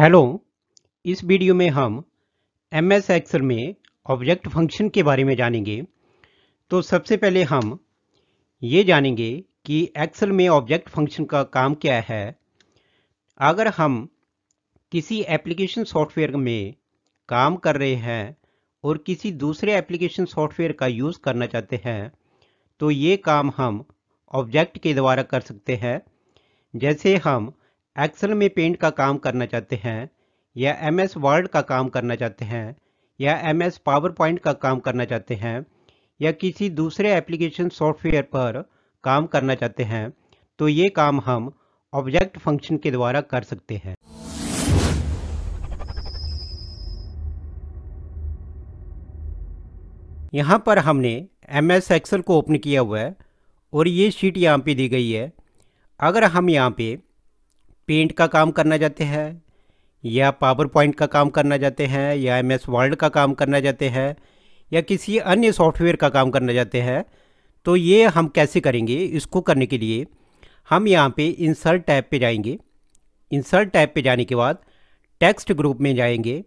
hello इस वीडियो में हम एम एस एक्सल में ऑब्जेक्ट फंक्शन के बारे में जानेंगे तो सबसे पहले हम ये जानेंगे कि एक्सल में ऑब्जेक्ट फंक्शन का काम क्या है अगर हम किसी एप्लीकेशन सॉफ्टवेयर में काम कर रहे हैं और किसी दूसरे एप्लीकेशन सॉफ्टवेयर का यूज़ करना चाहते हैं तो ये काम हम ऑब्जेक्ट के द्वारा कर सकते हैं जैसे हम एक्सेल में पेंट का काम करना चाहते हैं या एम एस वर्ड का काम करना चाहते हैं या एम एस पावर पॉइंट का काम करना चाहते हैं या किसी दूसरे एप्लीकेशन सॉफ्टवेयर पर काम करना चाहते हैं तो ये काम हम ऑब्जेक्ट फंक्शन के द्वारा कर सकते हैं यहाँ पर हमने एम एस एक्सल को ओपन किया हुआ है और ये शीट यहाँ पे दी गई है अगर हम यहाँ पे पेंट का काम करना चाहते हैं या पावर पॉइंट का काम करना चाहते हैं या एम एस वर्ल्ड का काम करना चाहते हैं या किसी अन्य सॉफ्टवेयर का काम करना चाहते हैं तो ये हम कैसे करेंगे इसको करने के लिए हम यहाँ पे इंसर्ट टैब पे जाएंगे इंसर्ट टैब पे जाने के बाद टेक्स्ट ग्रुप में जाएंगे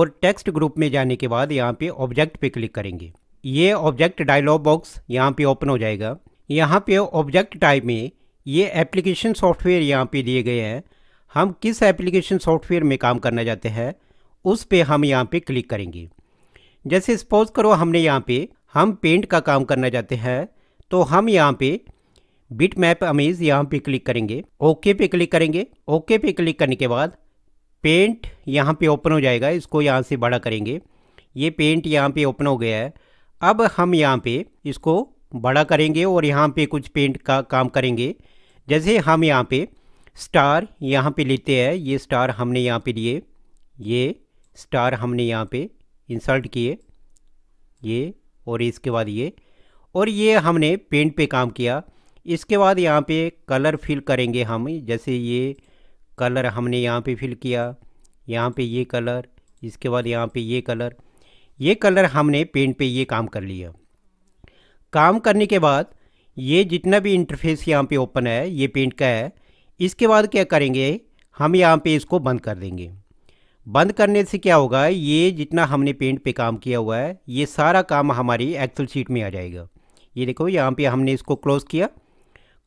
और टेक्स्ट ग्रुप में जाने के बाद यहाँ पे ऑब्जेक्ट पे क्लिक करेंगे ये ऑब्जेक्ट डायलॉग बॉक्स यहाँ पे ओपन हो जाएगा यहाँ पे ऑब्जेक्ट टाइप में ये एप्लीकेशन सॉफ्टवेयर यहाँ पे दिए गए हैं हम किस एप्लीकेशन सॉफ्टवेयर में काम करना चाहते हैं उस पे हम यहाँ पे क्लिक करेंगे जैसे सपोज करो हमने यहाँ पे हम पेंट का काम करना चाहते हैं तो हम यहाँ पे बिट मैप अमेज यहाँ पे क्लिक करेंगे ओके पे क्लिक करेंगे ओके पे क्लिक करने के बाद पेंट यहाँ पे ओपन हो जाएगा इसको यहाँ से बड़ा करेंगे ये पेंट यहाँ पे ओपन हो गया है अब हम यहाँ पे इसको बड़ा करेंगे और यहाँ पे कुछ पेंट का काम करेंगे जैसे हम यहाँ पे स्टार यहाँ पे लेते हैं ये स्टार हमने यहाँ पे लिए ये स्टार हमने यहाँ पे इंसर्ट किए ये और इसके बाद ये और ये हमने पेंट पे काम किया इसके बाद यहाँ पे कलर फिल करेंगे हम जैसे ये कलर हमने यहाँ पे फिल किया यहाँ पे ये कलर इसके बाद यहाँ पे ये कलर ये कलर हमने पेंट पे ये काम कर लिया काम करने के बाद ये जितना भी इंटरफेस यहाँ पे ओपन है ये पेंट का है इसके बाद क्या करेंगे हम यहाँ पे इसको बंद कर देंगे बंद करने से क्या होगा ये जितना हमने पेंट पे काम किया हुआ है ये सारा काम हमारी एक्सल शीट में आ जाएगा ये देखो यहाँ पे हमने इसको क्लोज़ किया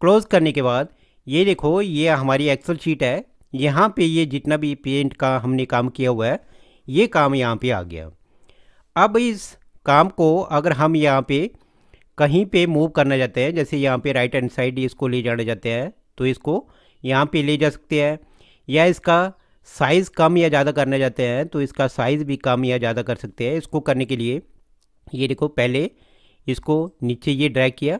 क्लोज़ करने के बाद ये देखो ये हमारी एक्सल शीट है यहाँ पे ये जितना भी पेंट का हमने काम किया हुआ है ये काम यहाँ पे आ गया अब इस काम को अगर हम यहाँ पे कहीं पे मूव करना चाहते हैं जैसे यहाँ पे राइट हैंड साइड इसको ले जाना चाहते हैं तो इसको यहाँ पे ले जा सकते हैं या इसका साइज़ कम या ज़्यादा करना चाहते हैं तो इसका साइज़ भी कम या ज़्यादा कर सकते हैं इसको करने के लिए ये देखो पहले इसको नीचे ये ड्रैग किया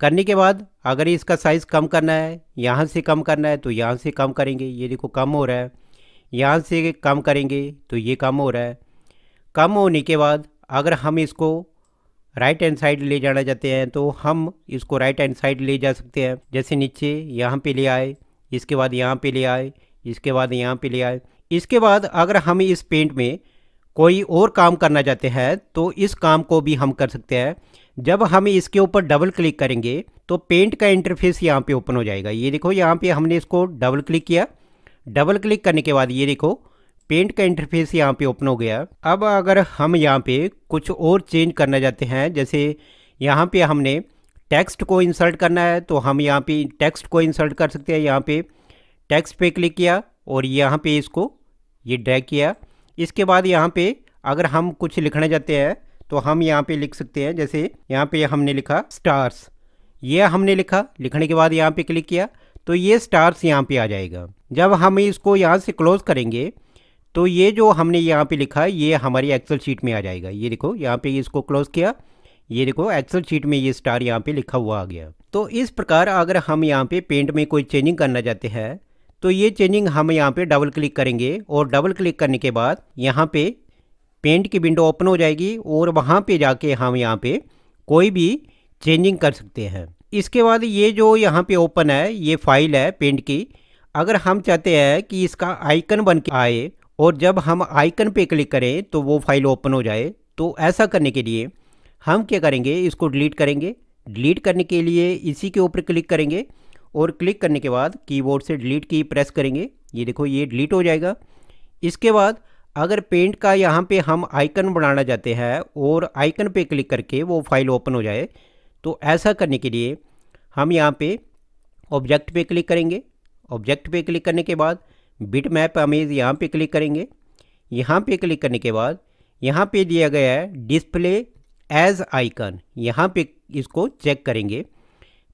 करने के बाद अगर इसका साइज़ कम करना है यहाँ से कम करना है तो यहाँ से कम करेंगे ये देखो कम हो रहा है यहाँ से कम करेंगे तो ये कम हो रहा है कम होने के बाद अगर हम इसको राइट हैंड साइड ले जाना चाहते हैं तो हम इसको राइट हैंड साइड ले जा सकते हैं जैसे नीचे यहाँ पे ले आए इसके बाद यहाँ पे ले आए इसके बाद यहाँ पे ले आए इसके बाद अगर हम इस पेंट में कोई और काम करना चाहते हैं तो इस काम को भी हम कर सकते हैं जब हम इसके ऊपर डबल क्लिक करेंगे तो पेंट का इंटरफेस यहाँ पे ओपन हो जाएगा ये देखो यहाँ पे हमने इसको डबल क्लिक किया डबल क्लिक करने के बाद ये देखो पेंट का इंटरफेस यहाँ पे ओपन हो गया अब अगर हम यहाँ पे कुछ और चेंज करना चाहते हैं जैसे यहाँ पे हमने टेक्स्ट को इंसर्ट करना है तो हम यहाँ पे टेक्स्ट को इंसर्ट कर सकते हैं यहाँ पे टेक्स्ट पे क्लिक किया और यहाँ पे इसको ये ड्रैग किया इसके बाद यहाँ पे अगर हम कुछ लिखना चाहते हैं तो हम यहाँ पे लिख सकते हैं जैसे यहाँ पे हमने लिखा स्टार्स ये हमने लिखा लिखने के बाद यहाँ पे क्लिक किया तो ये स्टार्स यहाँ पे आ जाएगा जब हम इसको यहाँ से क्लोज करेंगे तो ये जो हमने यहाँ पे लिखा है ये हमारी एक्सेल शीट में आ जाएगा ये देखो यहाँ पे इसको क्लोज किया ये देखो एक्सेल शीट में ये स्टार यहाँ पे लिखा हुआ आ गया तो इस प्रकार अगर हम यहाँ पे पेंट में कोई चेंजिंग करना चाहते हैं तो ये चेंजिंग हम यहाँ पे डबल क्लिक करेंगे और डबल क्लिक करने के बाद यहाँ पे पेंट की विंडो ओपन हो जाएगी और वहाँ पर जाके हम यहाँ पर कोई भी चेंजिंग कर सकते हैं इसके बाद ये जो यहाँ पर ओपन है ये फाइल है पेंट की अगर हम चाहते हैं कि इसका आइकन बन के आए और जब हम आइकन पे क्लिक करें तो वो फाइल ओपन हो जाए तो ऐसा करने के लिए हम क्या करेंगे इसको डिलीट करेंगे डिलीट करने के लिए इसी के ऊपर क्लिक करेंगे और क्लिक करने के बाद कीबोर्ड से डिलीट की प्रेस करेंगे ये देखो ये डिलीट हो जाएगा इसके बाद अगर पेंट का यहाँ पे हम आइकन बनाना चाहते हैं और आइकन पे क्लिक करके वो फाइल ओपन हो जाए तो ऐसा करने के लिए हम यहाँ पे ऑब्जेक्ट पे क्लिक करेंगे ऑब्जेक्ट पे क्लिक करने के बाद बिट मैप अमेज़ यहाँ पे क्लिक करेंगे यहाँ पे क्लिक करने के बाद यहाँ पे दिया गया है डिस्प्ले एज आइकन यहाँ पे इसको चेक करेंगे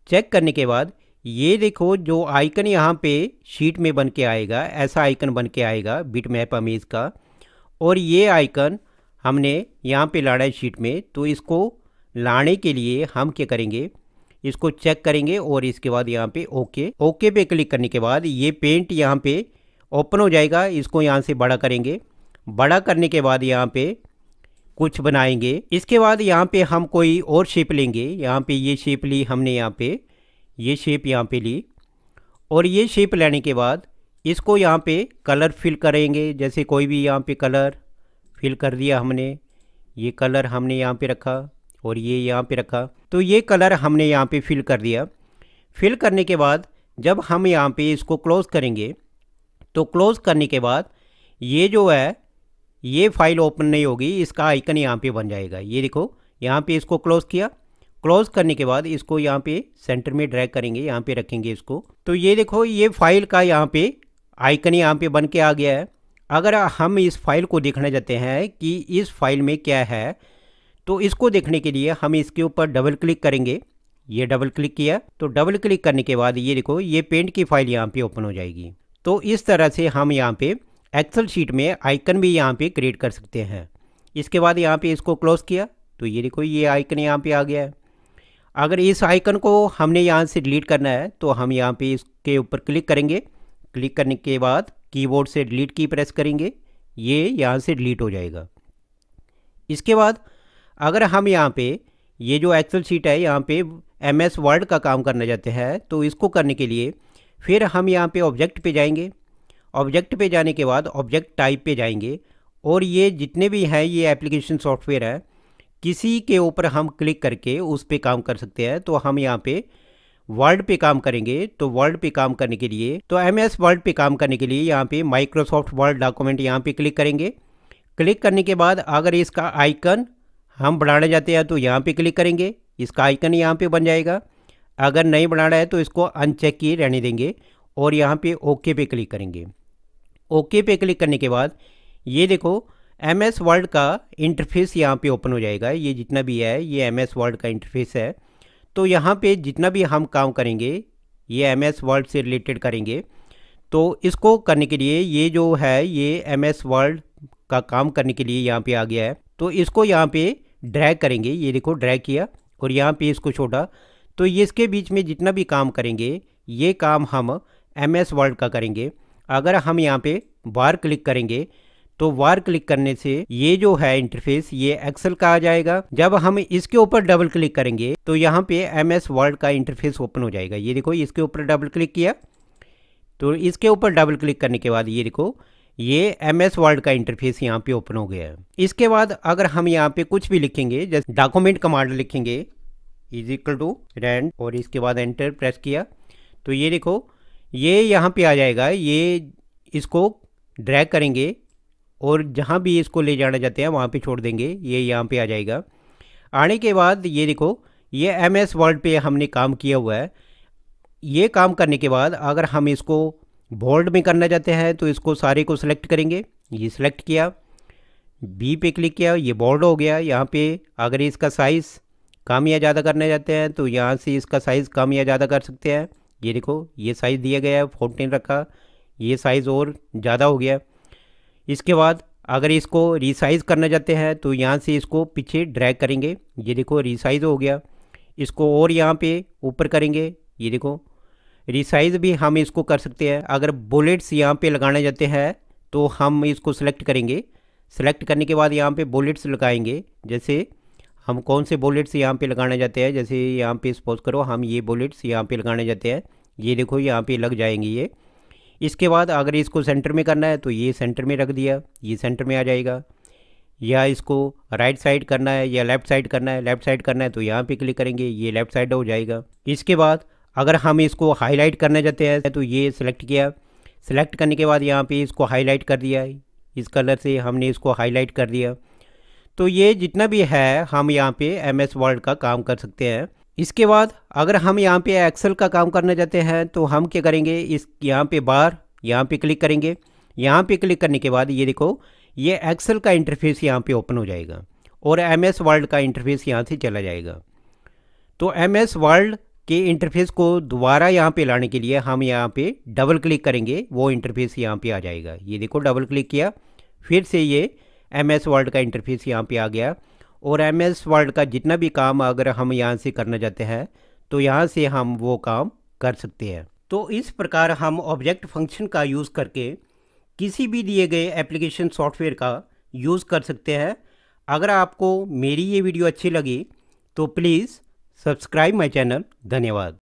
चेक करने के बाद ये देखो जो आइकन यहाँ पे शीट में बन के आएगा ऐसा आइकन बन के आएगा बिट मैप अमेज का और ये आइकन हमने यहाँ पे लाड़ा है शीट में तो इसको लाने के लिए हम क्या करेंगे इसको चेक करेंगे और इसके बाद यहाँ पे ओके ओके पे क्लिक करने के बाद ये पेंट यहाँ पे ओपन हो जाएगा इसको यहाँ से बड़ा करेंगे बड़ा करने के बाद यहाँ पे कुछ बनाएंगे इसके बाद यहाँ पे हम कोई और शेप लेंगे यहाँ पे ये शेप ली हमने यहाँ पे ये शेप यहाँ पे ली और ये शेप लेने के बाद इसको यहाँ पे कलर फिल करेंगे जैसे कोई भी यहाँ पे कलर फिल कर दिया हमने ये कलर हमने यहाँ पे रखा और ये यहाँ पे रखा तो ये कलर हमने यहाँ पे फिल कर दिया फिल करने के बाद जब हम यहाँ पे इसको क्लोज़ करेंगे तो क्लोज़ करने के बाद ये जो है ये फाइल ओपन नहीं होगी इसका आइकन यहाँ पे बन जाएगा ये देखो यहाँ पे इसको क्लोज़ किया क्लोज़ करने के बाद इसको यहाँ पे सेंटर में ड्रैग करेंगे यहाँ पे रखेंगे इसको तो ये देखो ये फाइल का यहाँ पे आइकन यहाँ पे बन के आ गया है अगर हम इस फाइल को देखना चाहते हैं कि इस फाइल में क्या है तो इसको देखने के लिए हम इसके ऊपर डबल क्लिक करेंगे ये डबल क्लिक किया तो डबल क्लिक करने के बाद ये देखो ये पेंट की फाइल यहाँ पे ओपन हो जाएगी तो इस तरह से हम यहाँ पे एक्सेल शीट में आइकन भी यहाँ पे क्रिएट कर सकते हैं इसके बाद यहाँ पे इसको क्लोज किया तो ये देखो ये आइकन यहाँ पे आ गया है अगर इस आइकन को हमने यहाँ से डिलीट करना है तो हम यहाँ पे इसके ऊपर क्लिक करेंगे क्लिक करने के बाद कीबोर्ड से डिलीट की प्रेस करेंगे ये यहाँ से डिलीट हो जाएगा इसके बाद अगर हम यहाँ पे ये जो एक्सेल शीट है यहाँ पे एम एस वर्ड का काम करना चाहते हैं तो इसको करने के लिए फिर हम यहाँ पे ऑब्जेक्ट पे जाएंगे ऑब्जेक्ट पे जाने के बाद ऑब्जेक्ट टाइप पे जाएंगे और ये जितने भी हैं ये एप्लीकेशन सॉफ्टवेयर है किसी के ऊपर हम क्लिक करके उस पर काम कर सकते हैं तो हम यहाँ पे वर्ल्ड पे काम करेंगे तो वर्ल्ड पे काम करने के लिए तो एम एस वर्ल्ड पे काम करने के लिए यहाँ पे माइक्रोसॉफ्ट वर्ल्ड डॉक्यूमेंट यहाँ पे क्लिक करेंगे क्लिक करने के बाद अगर इसका आइकन हम बढ़ाने जाते हैं तो यहाँ पे क्लिक करेंगे इसका आइकन यहाँ पे बन जाएगा अगर नहीं बनाना है तो इसको अनचेक किए रहने देंगे और यहाँ पे ओके पे क्लिक करेंगे ओके पे क्लिक करने के बाद ये देखो एम एस वर्ल्ड का इंटरफेस यहाँ पे ओपन हो जाएगा ये जितना भी है ये एम एस वर्ल्ड का इंटरफेस है तो यहाँ पे जितना भी हम काम करेंगे ये एम एस वर्ल्ड से रिलेटेड करेंगे तो इसको करने के लिए ये जो है ये एम एस वर्ल्ड का काम करने के लिए यहाँ पे आ गया है तो इसको यहाँ पे ड्रैग करेंगे ये देखो ड्रैग किया और यहाँ पे इसको छोड़ा तो ये इसके बीच में जितना भी काम करेंगे ये काम हम एम एस वर्ल्ड का करेंगे अगर हम यहाँ पे वार क्लिक करेंगे तो वार क्लिक करने से ये जो है इंटरफेस ये एक्सेल का आ जाएगा जब हम इसके ऊपर डबल क्लिक करेंगे तो यहाँ पे एम एस वर्ल्ड का इंटरफेस ओपन हो जाएगा ये देखो इसके ऊपर डबल क्लिक किया तो इसके ऊपर डबल क्लिक करने के बाद ये देखो ये एम एस वर्ल्ड का इंटरफेस यहाँ पे ओपन हो गया है इसके बाद अगर हम यहाँ पे कुछ भी लिखेंगे जैसे डॉक्यूमेंट कमांड लिखेंगे इज इक्वल टू रैंड और इसके बाद एंटर प्रेस किया तो ये देखो ये यहाँ पे आ जाएगा ये इसको ड्रैग करेंगे और जहाँ भी इसको ले जाना चाहते हैं वहाँ पे छोड़ देंगे ये यहाँ पे आ जाएगा आने के बाद ये देखो ये एम एस वर्ल्ड पर हमने काम किया हुआ है ये काम करने के बाद अगर हम इसको बोल्ड में करना चाहते हैं तो इसको सारे को सिलेक्ट करेंगे ये सिलेक्ट किया बी पे क्लिक किया ये बोल्ड हो गया यहाँ पे अगर इसका साइज़ काम या ज़्यादा करने जाते हैं तो यहाँ से इसका साइज़ कम या ज़्यादा कर सकते हैं ये देखो ये साइज़ दिया गया है फोर्टीन रखा ये साइज़ और ज़्यादा हो गया इसके बाद अगर इसको रिसाइज़ करना चाहते हैं तो यहाँ से इसको पीछे ड्रैग करेंगे ये देखो रिसाइज़ हो गया इसको और यहाँ पे ऊपर करेंगे ये देखो रिसाइज़ भी हम इसको कर सकते हैं अगर बुलेट्स यहाँ पे लगाने जाते हैं तो हम इसको सेलेक्ट करेंगे सेलेक्ट करने के बाद यहाँ पे बुलेट्स लगाएंगे जैसे हम कौन से बुलेट्स यहाँ पे लगाने जाते हैं जैसे यहाँ पे सपोज करो हम ये बुलेट्स यहाँ पे लगाने जाते हैं ये देखो यहाँ पे लग जाएंगी ये इसके बाद अगर इसको सेंटर में करना है तो ये सेंटर में रख दिया ये सेंटर में आ जाएगा या इसको राइट साइड करना है या लेफ़्ट साइड करना है लेफ़्ट साइड करना है तो यहाँ पर क्लिक करेंगे ये लेफ़्ट साइड हो जाएगा इसके बाद अगर हम इसको हाईलाइट करने जाते हैं तो ये सिलेक्ट किया सेलेक्ट करने के बाद यहाँ पर इसको हाईलाइट कर दिया इस कलर से हमने इसको हाईलाइट कर दिया तो ये जितना भी है हम यहाँ पे एम एस वर्ल्ड का काम कर सकते हैं इसके बाद अगर हम यहाँ पे एक्सेल का काम करना चाहते हैं तो हम क्या करेंगे इस यहाँ पे बार यहाँ पे क्लिक करेंगे यहाँ पे क्लिक करने के बाद ये देखो ये एक्सेल का इंटरफेस यहाँ पे ओपन हो जाएगा और एम एस वर्ल्ड का इंटरफेस यहाँ से चला जाएगा तो एम एस वर्ल्ड के इंटरफेस को दोबारा यहाँ पे लाने के लिए हम यहाँ पे डबल क्लिक करेंगे वो इंटरफेस यहाँ पे आ जाएगा ये देखो डबल क्लिक किया फिर से ये एम एस वर्ल्ड का इंटरफेस यहाँ पे आ गया और एम एस वर्ल्ड का जितना भी काम अगर हम यहाँ से करना चाहते हैं तो यहाँ से हम वो काम कर सकते हैं तो इस प्रकार हम ऑब्जेक्ट फंक्शन का यूज़ करके किसी भी दिए गए एप्लीकेशन सॉफ्टवेयर का यूज़ कर सकते हैं अगर आपको मेरी ये वीडियो अच्छी लगी तो प्लीज़ सब्सक्राइब माई चैनल धन्यवाद